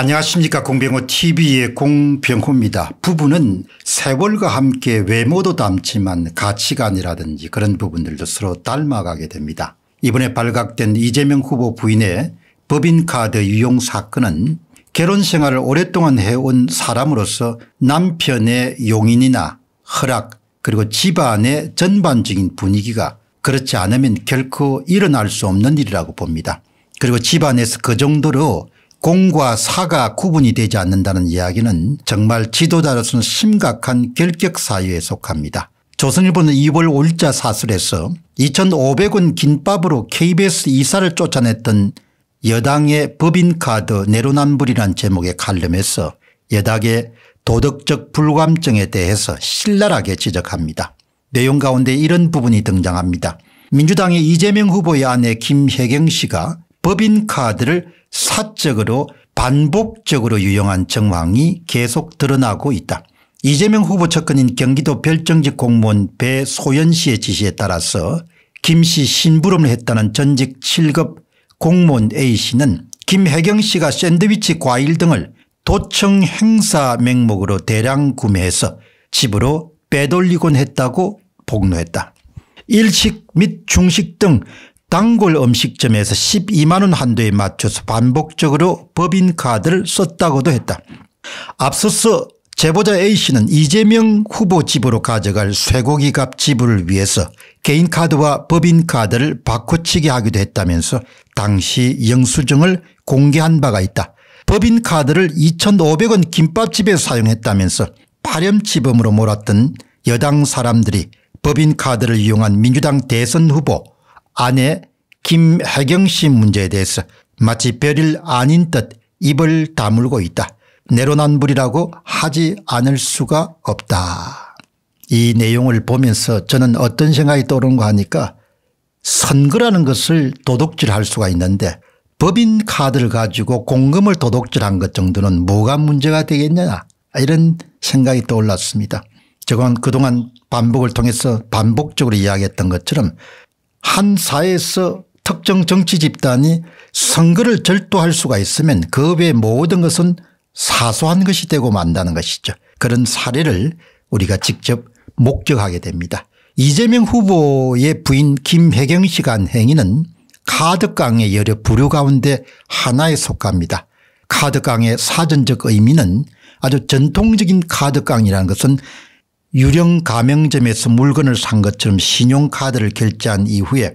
안녕하십니까 공병호 tv의 공병호입니다. 부부는 세월과 함께 외모도 닮지만 가치관이라든지 그런 부분들도 서로 닮아가게 됩니다. 이번에 발각된 이재명 후보 부인의 법인카드 유용 사건은 결혼 생활을 오랫동안 해온 사람으로서 남편의 용인이나 허락 그리고 집안의 전반적인 분위기가 그렇지 않으면 결코 일어날 수 없는 일이라고 봅니다. 그리고 집안에서 그 정도로 공과 사가 구분이 되지 않는다는 이야기는 정말 지도자로서는 심각한 결격 사유에 속합니다. 조선일보는 2월 올자 사설에서 2500원 긴밥으로 KBS 이사를 쫓아냈던 여당의 법인카드 내로남불이란 제목의 칼럼에서 여당의 도덕적 불감증에 대해서 신랄하게 지적합니다. 내용 가운데 이런 부분이 등장합니다. 민주당의 이재명 후보의 아내 김혜경 씨가 법인카드를 사적으로 반복적으로 유용한 정황이 계속 드러나고 있다. 이재명 후보 측근인 경기도 별정직 공무원 배소연 씨의 지시에 따라서 김 씨 신부름을 했다는 전직 7급 공무원 A 씨는 김혜경 씨가 샌드위치 과일 등을 도청 행사 명목으로 대량 구매해서 집으로 빼돌리곤 했다고 폭로했다. 일식 및 중식 등 단골 음식점에서 12만 원 한도에 맞춰서 반복적으로 법인카드를 썼다고도 했다. 앞서서 제보자 A씨는 이재명 후보 집으로 가져갈 쇠고기값 지불을 위해서 개인카드와 법인카드를 바꿔치기 하기도 했다면서 당시 영수증을 공개한 바가 있다. 법인카드를 2,500원 김밥집에 사용했다면서 파렴치범으로 몰았던 여당 사람들이 법인카드를 이용한 민주당 대선 후보 아내 김혜경 씨 문제에 대해서 마치 별일 아닌 듯 입을 다물고 있다. 내로남불이라고 하지 않을 수가 없다. 이 내용을 보면서 저는 어떤 생각이 떠오른가 하니까 선거라는 것을 도둑질할 수가 있는데 법인 카드를 가지고 공금을 도둑질한 것 정도는 뭐가 문제가 되겠냐 이런 생각이 떠올랐습니다. 저건 그동안 반복을 통해서 반복적으로 이야기했던 것처럼 한 사회에서 특정 정치 집단이 선거를 절도할 수가 있으면 그 외 모든 것은 사소한 것이 되고 만다는 것이죠. 그런 사례를 우리가 직접 목격하게 됩니다. 이재명 후보의 부인 김혜경 씨간 행위는 카드깡의 여러 부류 가운데 하나에 속합니다. 카드깡의 사전적 의미는 아주 전통적인 카드깡이라는 것은 유령 가맹점에서 물건을 산 것처럼 신용카드를 결제한 이후에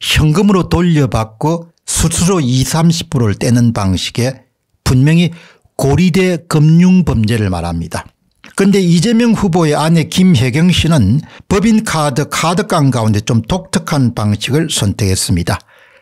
현금으로 돌려받고 스스로 20, 30%를 떼는 방식에 분명히 고리대 금융범죄를 말합니다. 그런데 이재명 후보의 아내 김혜경 씨는 법인카드 카드깡 가운데 좀 독특한 방식을 선택했습니다.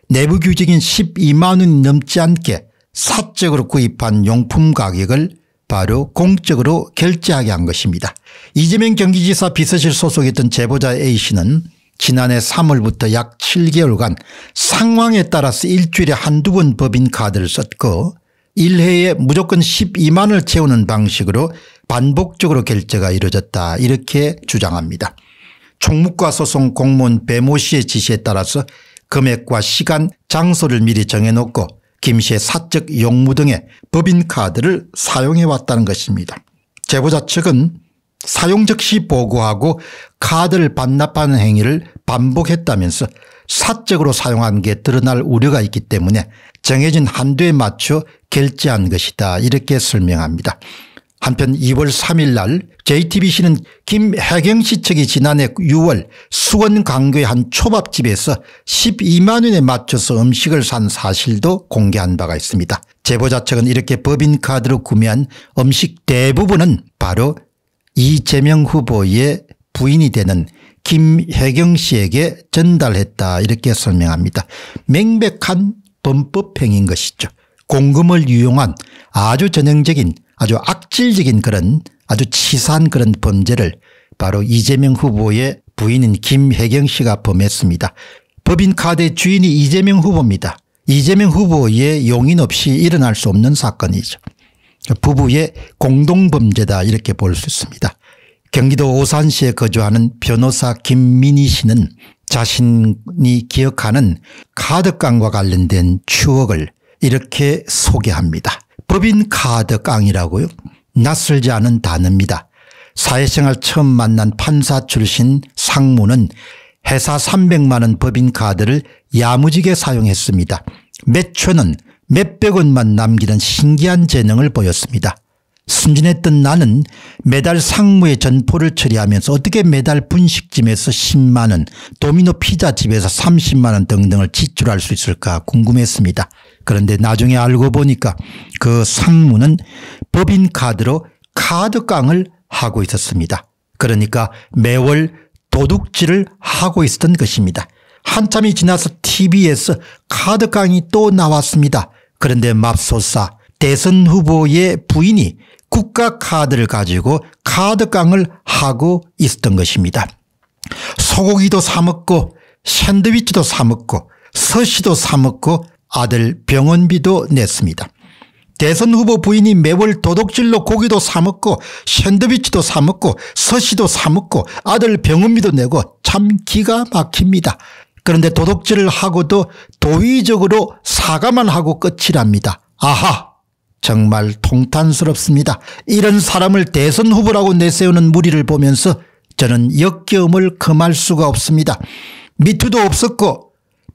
내부 규칙인 12만 원이 넘지 않게 사적으로 구입한 용품 가격을 바로 공적으로 결제하게 한 것입니다. 이재명 경기지사 비서실 소속이던 제보자 A씨는 지난해 3월부터 약 7개월간 상황에 따라서 일주일에 한두 번 법인카드를 썼고 1회에 무조건 12만을 채우는 방식으로 반복적으로 결제가 이루어졌다 이렇게 주장합니다. 총무과 소송 공무원 배모 씨의 지시에 따라서 금액과 시간 장소를 미리 정해놓고 김 씨의 사적 용무 등의 법인카드를 사용해 왔다는 것입니다. 제보자 측은 사용 즉시 보고하고 카드를 반납하는 행위를 반복했다면서 사적으로 사용한 게 드러날 우려가 있기 때문에 정해진 한도에 맞춰 결제한 것이다 이렇게 설명합니다. 한편 2월 3일 날 JTBC는 김혜경 씨 측이 지난해 6월 수원 강교의 한 초밥집에서 12만 원에 맞춰서 음식을 산 사실도 공개한 바가 있습니다. 제보자 측은 이렇게 법인카드로 구매한 음식 대부분은 바로 이재명 후보의 부인이 되는 김혜경 씨에게 전달했다 이렇게 설명합니다. 맹백한 범법행위인 것이죠. 공금을 이용한 아주 전형적인 아주 악질적인 그런 아주 치사한 그런 범죄를 바로 이재명 후보의 부인인 김혜경 씨가 범했습니다. 법인카드 의 주인이 이재명 후보입니다. 이재명 후보의 용인 없이 일어날 수 없는 사건이죠. 부부의 공동범죄다 이렇게 볼 수 있습니다. 경기도 오산시에 거주하는 변호사 김민희 씨는 자신이 기억하는 카드깡과 관련된 추억을 이렇게 소개합니다. 법인 카드 깡이라고요. 낯설지 않은 단어입니다. 사회생활 처음 만난 판사 출신 상무는 회사 300만 원 법인 카드를 야무지게 사용했습니다. 매초는 몇백 원만 남기는 신기한 재능을 보였습니다. 순진했던 나는 매달 상무의 전포를 처리하면서 어떻게 매달 분식집에서 10만 원, 도미노 피자집에서 30만 원 등등을 지출할 수 있을까 궁금했습니다. 그런데 나중에 알고 보니까 그 상무는 법인카드로 카드깡을 하고 있었습니다. 그러니까 매월 도둑질을 하고 있었던 것입니다. 한참이 지나서 t v 에서 카드깡이 또 나왔습니다. 그런데 맙소사 대선 후보의 부인이 국가 카드를 가지고 카드깡을 하고 있었던 것입니다. 소고기도 사먹고 샌드위치도 사먹고 서시도 사먹고 아들 병원비도 냈습니다. 대선 후보 부인이 매월 도둑질로 고기도 사먹고 샌드위치도 사먹고 서시도 사먹고 아들 병원비도 내고 참 기가 막힙니다. 그런데 도둑질을 하고도 도의적으로 사과만 하고 끝이랍니다. 아하 정말 통탄스럽습니다. 이런 사람을 대선 후보라고 내세우는 무리를 보면서 저는 역겨움을 금할 수가 없습니다. 미투도 없었고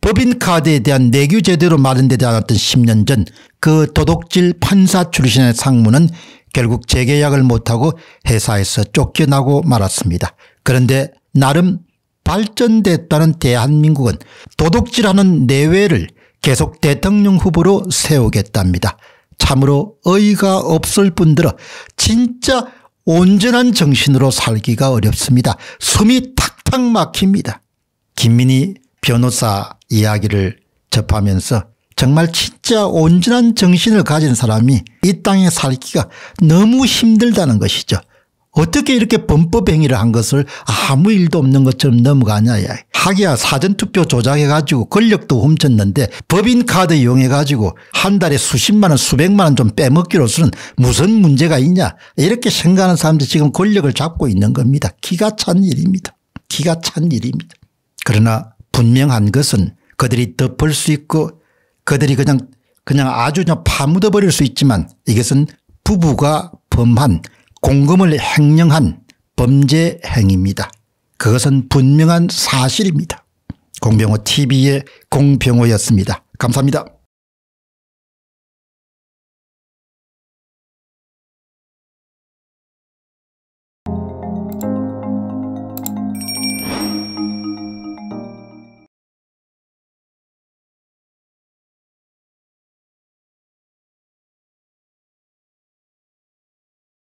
법인카드에 대한 내규 제대로 마련되지 않았던 10년 전 그 도둑질 판사 출신의 상무는 결국 재계약을 못하고 회사에서 쫓겨나고 말았습니다. 그런데 나름 발전됐다는 대한민국은 도둑질하는 내외를 계속 대통령 후보로 세우겠답니다. 참으로 어이가 없을 뿐더러 진짜 온전한 정신으로 살기가 어렵습니다. 숨이 탁탁 막힙니다. 김민희 변호사 이야기를 접하면서 정말 진짜 온전한 정신을 가진 사람이 이 땅에 살기가 너무 힘들다는 것이죠. 어떻게 이렇게 범법 행위를 한 것을 아무 일도 없는 것처럼 넘어가냐. 하기야 사전투표 조작해 가지고 권력도 훔쳤는데 법인카드 이용해 가지고 한 달에 수십만 원 수백만 원 좀 빼먹기로서는 무슨 문제가 있냐 이렇게 생각하는 사람들이 지금 권력을 잡고 있는 겁니다. 기가 찬 일입니다. 기가 찬 일입니다. 그러나 분명한 것은 그들이 덮을 수 있고 그들이 그냥 그냥 아주 그냥 파묻어 버릴 수 있지만 이것은 부부가 범한 공금을 횡령한 범죄 행위입니다. 그것은 분명한 사실입니다. 공병호 TV의 공병호였습니다. 감사합니다.